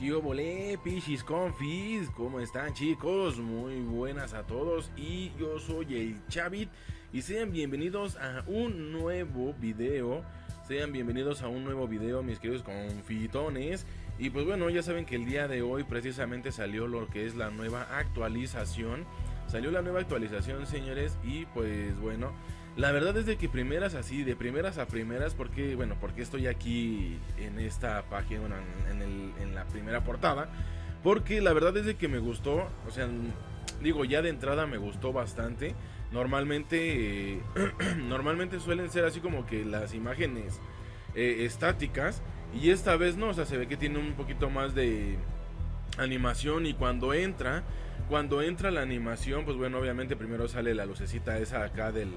Yo volé, Pichis Confis? ¿Cómo están chicos? Muy buenas a todos y yo soy el Chavit y sean bienvenidos a un nuevo video. Sean bienvenidos a un nuevo video mis queridos confitones. Y pues bueno, ya saben que el día de hoy precisamente salió lo que es la nueva actualización. Salió la nueva actualización señores y pues bueno... La verdad es de que primeras así, de primeras a primeras, porque, bueno, porque estoy aquí en esta página, en, el, en la primera portada, porque la verdad es de que me gustó, o sea, digo, ya de entrada me gustó bastante. Normalmente, eh, normalmente suelen ser así como que las imágenes eh, estáticas, y esta vez no, o sea, se ve que tiene un poquito más de animación y cuando entra, cuando entra la animación, pues bueno, obviamente primero sale la lucecita esa acá del,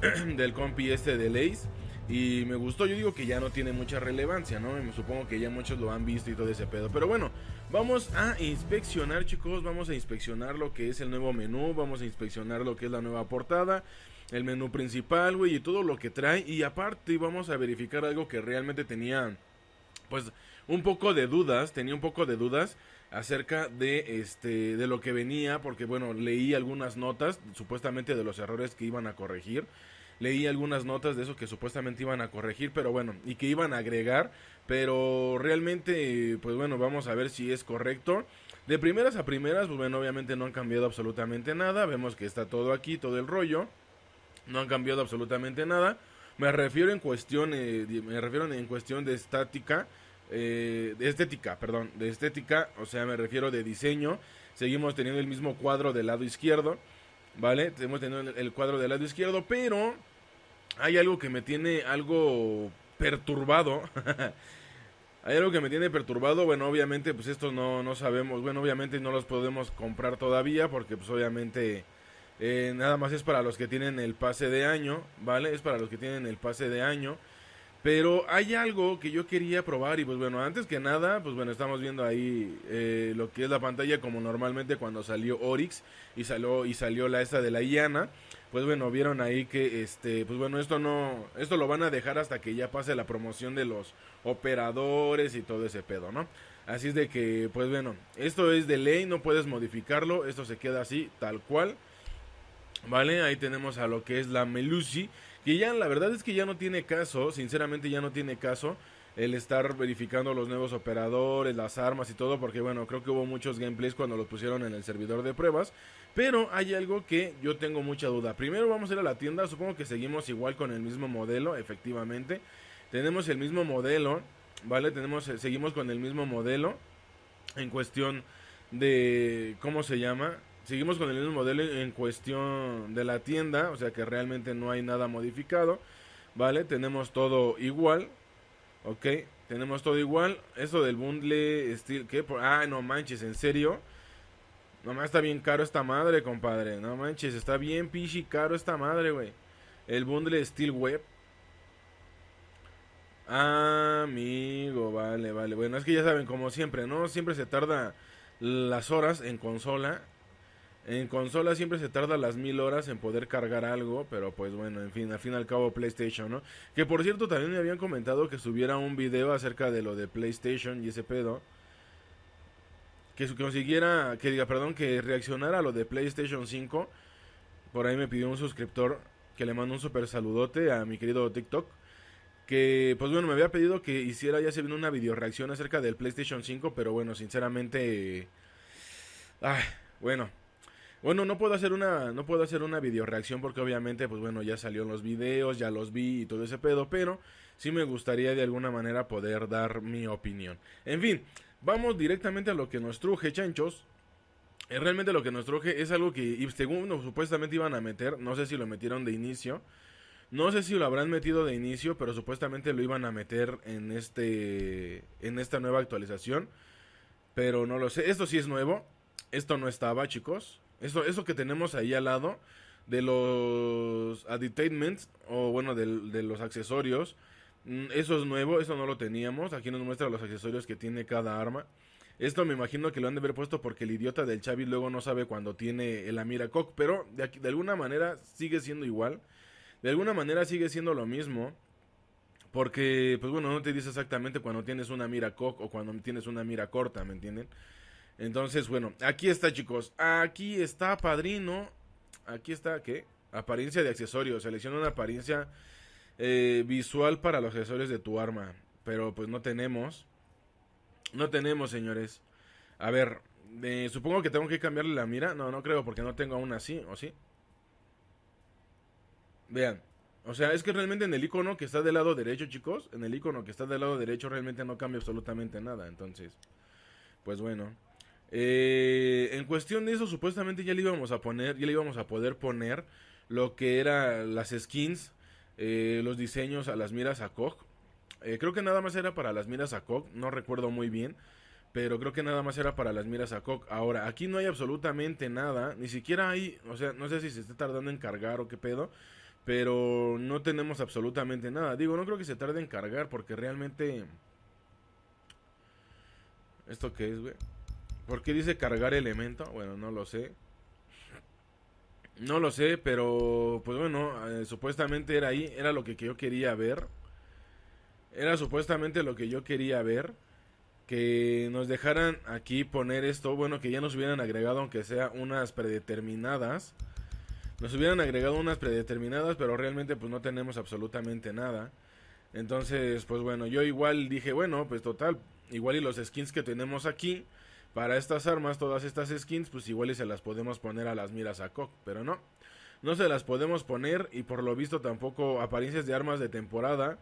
del compi este de Lace. Y me gustó, yo digo que ya no tiene mucha relevancia, ¿no? Me supongo que ya muchos lo han visto y todo ese pedo. Pero bueno, vamos a inspeccionar, chicos. Vamos a inspeccionar lo que es el nuevo menú. Vamos a inspeccionar lo que es la nueva portada. El menú principal, güey, y todo lo que trae. Y aparte, vamos a verificar algo que realmente tenía. Pues un poco de dudas, tenía un poco de dudas acerca de este de lo que venía porque bueno leí algunas notas supuestamente de los errores que iban a corregir leí algunas notas de eso que supuestamente iban a corregir pero bueno y que iban a agregar pero realmente pues bueno vamos a ver si es correcto de primeras a primeras pues bueno obviamente no han cambiado absolutamente nada vemos que está todo aquí todo el rollo no han cambiado absolutamente nada me refiero en cuestión eh, me refiero en cuestión de estática eh, de estética, perdón, de estética, o sea, me refiero de diseño. Seguimos teniendo el mismo cuadro del lado izquierdo, ¿vale? Tenemos teniendo el cuadro del lado izquierdo, pero hay algo que me tiene algo perturbado. Hay algo que me tiene perturbado, bueno, obviamente, pues esto no, no sabemos, bueno, obviamente no los podemos comprar todavía, porque pues obviamente eh, nada más es para los que tienen el pase de año, ¿vale? Es para los que tienen el pase de año. Pero hay algo que yo quería probar y pues bueno, antes que nada, pues bueno, estamos viendo ahí eh, lo que es la pantalla como normalmente cuando salió Orix y salió, y salió la esta de la Iana. Pues bueno, vieron ahí que este, pues bueno, esto no, esto lo van a dejar hasta que ya pase la promoción de los operadores y todo ese pedo, ¿no? Así es de que, pues bueno, esto es de ley, no puedes modificarlo, esto se queda así, tal cual. ¿Vale? Ahí tenemos a lo que es la Melusi. Que ya la verdad es que ya no tiene caso. Sinceramente ya no tiene caso. El estar verificando los nuevos operadores, las armas y todo. Porque bueno, creo que hubo muchos gameplays cuando los pusieron en el servidor de pruebas. Pero hay algo que yo tengo mucha duda. Primero vamos a ir a la tienda. Supongo que seguimos igual con el mismo modelo. Efectivamente. Tenemos el mismo modelo. ¿Vale? Tenemos, eh, seguimos con el mismo modelo. En cuestión de... ¿Cómo se llama? seguimos con el mismo modelo en cuestión de la tienda, o sea que realmente no hay nada modificado, ¿vale? Tenemos todo igual, ¿ok? Tenemos todo igual, eso del bundle, steel, ¿qué? Ah, no manches, ¿en serio? Nomás está bien caro esta madre, compadre, no manches, está bien pichi caro esta madre, güey. El bundle Steel Web. Amigo, vale, vale. Bueno, es que ya saben, como siempre, ¿no? Siempre se tarda las horas en consola en consola siempre se tarda las mil horas en poder cargar algo, pero pues bueno, en fin, al fin y al cabo PlayStation, ¿no? Que por cierto también me habían comentado que subiera un video acerca de lo de PlayStation y ese pedo. Que consiguiera, que diga, perdón, que reaccionara a lo de PlayStation 5. Por ahí me pidió un suscriptor que le mando un super saludote a mi querido TikTok. Que pues bueno, me había pedido que hiciera ya se una video reacción acerca del PlayStation 5, pero bueno, sinceramente... Ay, bueno, bueno, no puedo hacer una, no puedo hacer una video reacción porque obviamente, pues bueno, ya salieron los videos, ya los vi y todo ese pedo, pero sí me gustaría de alguna manera poder dar mi opinión. En fin, vamos directamente a lo que nos truje, chanchos. Eh, realmente lo que nos truje es algo que según supuestamente iban a meter, no sé si lo metieron de inicio, no sé si lo habrán metido de inicio, pero supuestamente lo iban a meter en este, en esta nueva actualización, pero no lo sé. Esto sí es nuevo, esto no estaba, chicos. Eso, eso que tenemos ahí al lado de los aditainments o bueno, de, los accesorios. Mm, eso es nuevo, eso no lo teníamos. Aquí nos muestra los accesorios que tiene cada arma. Esto me imagino que lo han de haber puesto porque el idiota del Chavi luego no sabe cuando tiene la mira cock pero de, aquí, de alguna manera sigue siendo igual. De alguna manera sigue siendo lo mismo. Porque, pues bueno, no te dice exactamente cuando tienes una mira cock o cuando tienes una mira corta, ¿me entienden? Entonces, bueno, aquí está, chicos. Aquí está, padrino. Aquí está, ¿qué? Apariencia de accesorios. Selecciona una apariencia eh, visual para los accesorios de tu arma. Pero pues no tenemos. No tenemos, señores. A ver, eh, supongo que tengo que cambiarle la mira. No, no creo, porque no tengo aún así, ¿o sí? Vean. O sea, es que realmente en el icono que está del lado derecho, chicos, en el icono que está del lado derecho realmente no cambia absolutamente nada. Entonces, pues bueno. Eh, en cuestión de eso, supuestamente ya le íbamos a poner, ya le íbamos a poder poner lo que eran las skins, eh, los diseños a las miras a Koch. Eh, creo que nada más era para las miras a Koch, no recuerdo muy bien. Pero creo que nada más era para las miras a Koch. Ahora, aquí no hay absolutamente nada. Ni siquiera hay. O sea, no sé si se está tardando en cargar o qué pedo. Pero no tenemos absolutamente nada. Digo, no creo que se tarde en cargar. Porque realmente. ¿Esto qué es, güey? ¿Por qué dice cargar elemento? Bueno, no lo sé. No lo sé, pero pues bueno, eh, supuestamente era ahí, era lo que yo quería ver. Era supuestamente lo que yo quería ver. Que nos dejaran aquí poner esto, bueno, que ya nos hubieran agregado aunque sea unas predeterminadas. Nos hubieran agregado unas predeterminadas, pero realmente pues no tenemos absolutamente nada. Entonces, pues bueno, yo igual dije, bueno, pues total, igual y los skins que tenemos aquí, para estas armas, todas estas skins, pues igual y se las podemos poner a las miras a cock, pero no. No se las podemos poner y por lo visto tampoco apariencias de armas de temporada.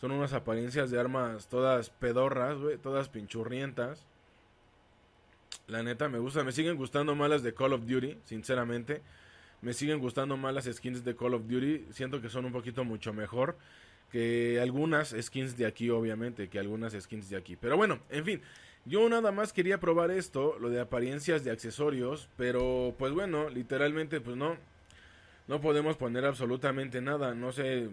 Son unas apariencias de armas todas pedorras, todas pinchurrientas. La neta me gusta, me siguen gustando malas de Call of Duty, sinceramente. Me siguen gustando malas las skins de Call of Duty, siento que son un poquito mucho mejor que algunas skins de aquí, obviamente, que algunas skins de aquí. Pero bueno, en fin, yo nada más quería probar esto, lo de apariencias de accesorios, pero pues bueno, literalmente pues no, no podemos poner absolutamente nada, no sé,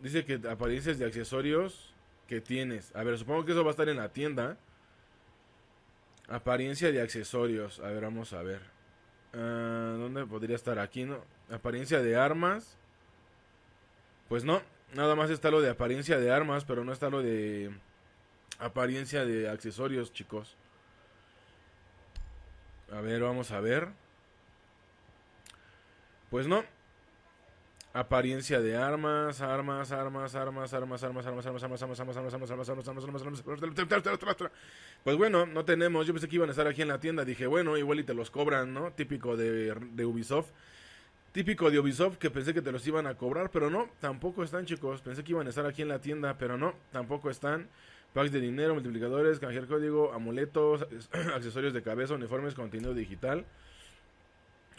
dice que apariencias de accesorios que tienes, a ver, supongo que eso va a estar en la tienda, apariencia de accesorios, a ver, vamos a ver, ah, ¿dónde podría estar aquí, no? Apariencia de armas, pues no, nada más está lo de apariencia de armas, pero no está lo de apariencia de accesorios, chicos. A ver, vamos a ver. Pues no. Apariencia de armas, armas, armas, armas, armas, armas, armas, armas, armas, armas, armas, armas, armas, armas, armas, armas, armas, armas, Pues bueno, no tenemos. Yo pensé que iban a estar aquí en la tienda. Dije, bueno, igual y te los cobran, ¿no? Típico de Ubisoft. Típico de Ubisoft que pensé que te los iban a cobrar, pero no, tampoco están, chicos. Pensé que iban a estar aquí en la tienda, pero no, tampoco están packs de dinero, multiplicadores, canjear código, amuletos, accesorios de cabeza, uniformes, contenido digital.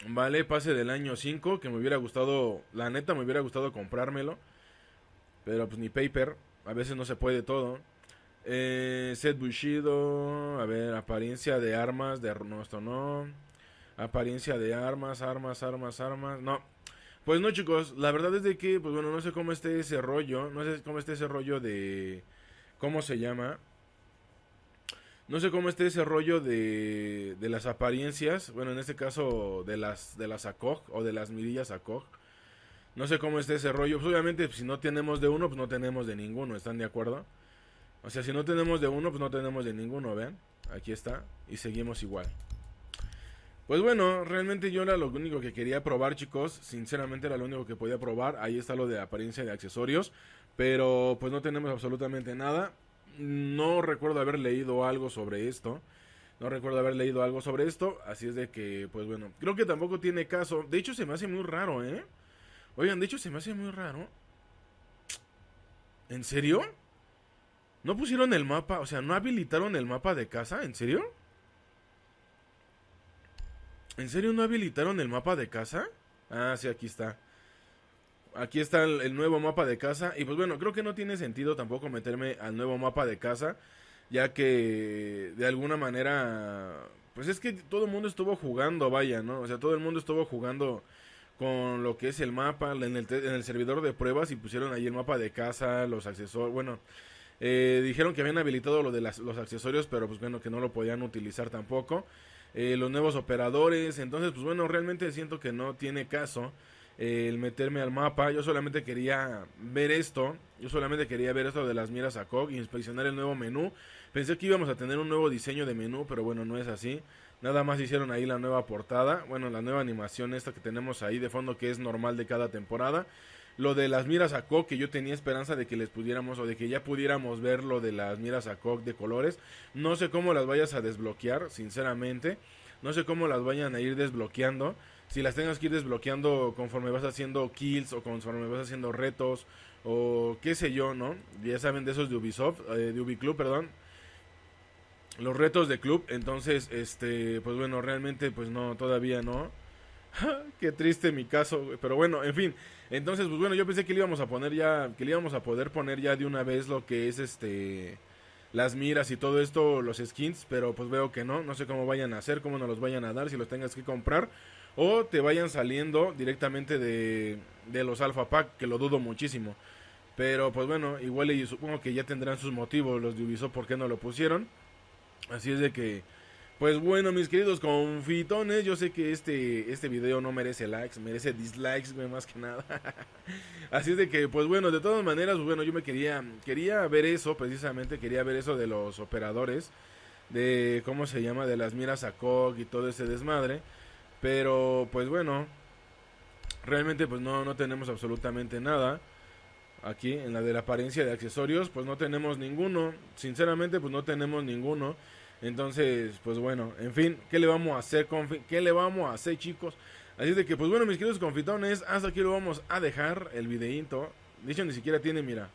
Vale, pase del año 5, que me hubiera gustado, la neta me hubiera gustado comprármelo. Pero pues ni paper, a veces no se puede todo. Eh, set Bushido, a ver, apariencia de armas, de no, esto no. Apariencia de armas, armas, armas, armas. No, pues no chicos, la verdad es de que, pues bueno, no sé cómo esté ese rollo, no sé cómo esté ese rollo de ¿Cómo se llama? No sé cómo esté ese rollo de, de las apariencias. Bueno, en este caso de las, de las ACOG o de las mirillas ACOG. No sé cómo esté ese rollo. Pues, obviamente, si no tenemos de uno, pues no tenemos de ninguno. ¿Están de acuerdo? O sea, si no tenemos de uno, pues no tenemos de ninguno. ven. aquí está. Y seguimos igual. Pues bueno, realmente yo era lo único que quería probar, chicos. Sinceramente era lo único que podía probar. Ahí está lo de apariencia de accesorios. Pero pues no tenemos absolutamente nada. No recuerdo haber leído algo sobre esto. No recuerdo haber leído algo sobre esto. Así es de que, pues bueno, creo que tampoco tiene caso. De hecho, se me hace muy raro, ¿eh? Oigan, de hecho, se me hace muy raro. ¿En serio? ¿No pusieron el mapa? O sea, ¿no habilitaron el mapa de casa? ¿En serio? ¿En serio no habilitaron el mapa de casa? Ah, sí, aquí está aquí está el, nuevo mapa de casa. Y pues bueno, creo que no tiene sentido tampoco meterme al nuevo mapa de casa, ya que de alguna manera, pues es que todo el mundo estuvo jugando, vaya, ¿no? O sea, todo el mundo estuvo jugando con lo que es el mapa en el, en el servidor de pruebas y pusieron ahí el mapa de casa, los accesorios, bueno. Eh, dijeron que habían habilitado lo de las, los accesorios, pero pues bueno, que no lo podían utilizar tampoco. Eh, los nuevos operadores, entonces pues bueno, realmente siento que no tiene caso el meterme al mapa. Yo solamente quería ver esto. Yo solamente quería ver esto de las miras a COG y inspeccionar el nuevo menú. Pensé que íbamos a tener un nuevo diseño de menú, pero bueno, no es así. Nada más hicieron ahí la nueva portada. Bueno, la nueva animación esta que tenemos ahí de fondo que es normal de cada temporada. Lo de las miras a COG, que yo tenía esperanza de que les pudiéramos o de que ya pudiéramos ver lo de las miras a COG de colores. No sé cómo las vayas a desbloquear, sinceramente. No sé cómo las vayan a ir desbloqueando si las tengas que ir desbloqueando conforme vas haciendo kills o conforme vas haciendo retos o qué sé yo, ¿no? Ya saben de esos de Ubisoft, eh, de Ubiclub, perdón. Los retos de club, entonces, este, pues bueno, realmente, pues no, todavía no. qué triste mi caso, pero bueno, en fin. Entonces, pues bueno, yo pensé que le íbamos a poner ya, que le íbamos a poder poner ya de una vez lo que es este las miras y todo esto, los skins, pero pues veo que no, no sé cómo vayan a hacer, cómo nos los vayan a dar, si los tengas que comprar o te vayan saliendo directamente de, los Alpha Pack, que lo dudo muchísimo. Pero pues bueno, igual y supongo que ya tendrán sus motivos los de Ubisoft por qué no lo pusieron. Así es de que, pues bueno, mis queridos confitones, yo sé que este, este video no merece likes, merece dislikes, más que nada. Así es de que, pues bueno, de todas maneras, pues bueno, yo me quería, quería ver eso, precisamente, quería ver eso de los operadores, de cómo se llama, de las miras a cog y todo ese desmadre. Pero pues bueno, realmente pues no, tenemos absolutamente nada. Aquí en la de la apariencia de accesorios pues no tenemos ninguno. Sinceramente pues no tenemos ninguno. Entonces pues bueno, en fin, ¿qué le vamos a hacer? ¿Qué le vamos a hacer chicos? Así de que pues bueno mis queridos confitones, hasta aquí lo vamos a dejar el videíto. De hecho ni siquiera tiene, mira.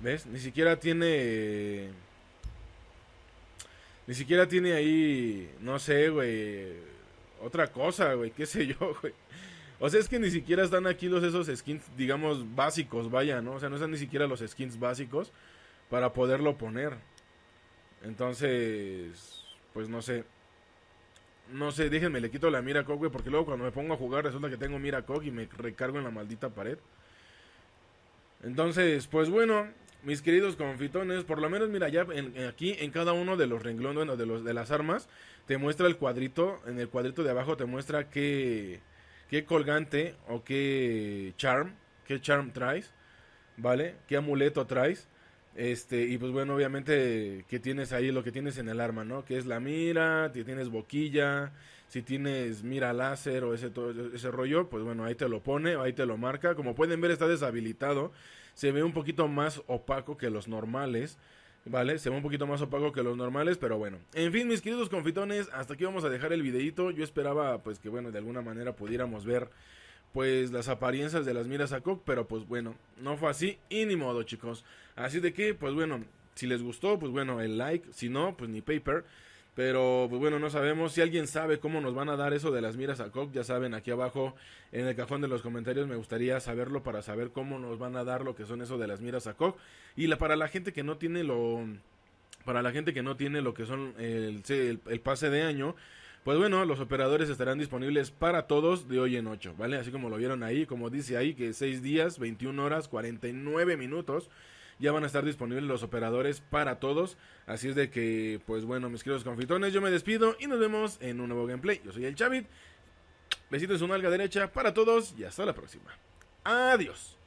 ¿Ves? Ni siquiera tiene... Ni siquiera tiene ahí, no sé, güey otra cosa, güey, qué sé yo, güey. O sea, es que ni siquiera están aquí los esos skins, digamos, básicos, vaya, ¿no? O sea, no están ni siquiera los skins básicos para poderlo poner. Entonces, pues no sé. No sé, déjenme, le quito la mira Cog, güey, porque luego cuando me pongo a jugar resulta que tengo mira cock y me recargo en la maldita pared. Entonces, pues bueno, mis queridos confitones, por lo menos, mira, ya aquí en cada uno de los renglones, de, los, de las armas, te muestra el cuadrito, en el cuadrito de abajo te muestra qué, qué colgante o qué charm, qué charm traes, ¿vale? ¿Qué amuleto traes? Este, y pues bueno, obviamente que tienes ahí lo que tienes en el arma, ¿no? Que es la mira, si tienes boquilla, si tienes mira láser o ese, todo, ese rollo, pues bueno, ahí te lo pone, ahí te lo marca. Como pueden ver está deshabilitado, se ve un poquito más opaco que los normales. ¿Vale? Se ve un poquito más opaco que los normales, pero bueno. En fin, mis queridos confitones, hasta aquí vamos a dejar el videito. Yo esperaba, pues, que bueno, de alguna manera pudiéramos ver, pues, las apariencias de las miras a Cook, pero pues bueno, no fue así y ni modo, chicos. Así de que, pues bueno, si les gustó, pues bueno, el like, si no, pues ni paper. Pero pues bueno, no sabemos. Si alguien sabe cómo nos van a dar eso de las miras a COP, ya saben, aquí abajo en el cajón de los comentarios me gustaría saberlo para saber cómo nos van a dar lo que son eso de las miras a Cock. Y la, para la gente que no tiene lo. Para la gente que no tiene lo que son el, pase de año. Pues bueno, los operadores estarán disponibles para todos de hoy en ocho ¿vale? Así como lo vieron ahí, como dice ahí, que 6 días, 21 horas, 49 minutos ya van a estar disponibles los operadores para todos. Así es de que, pues bueno, mis queridos confitones, yo me despido y nos vemos en un nuevo gameplay. Yo soy el Chavit. Besitos una alga derecha para todos y hasta la próxima. Adiós.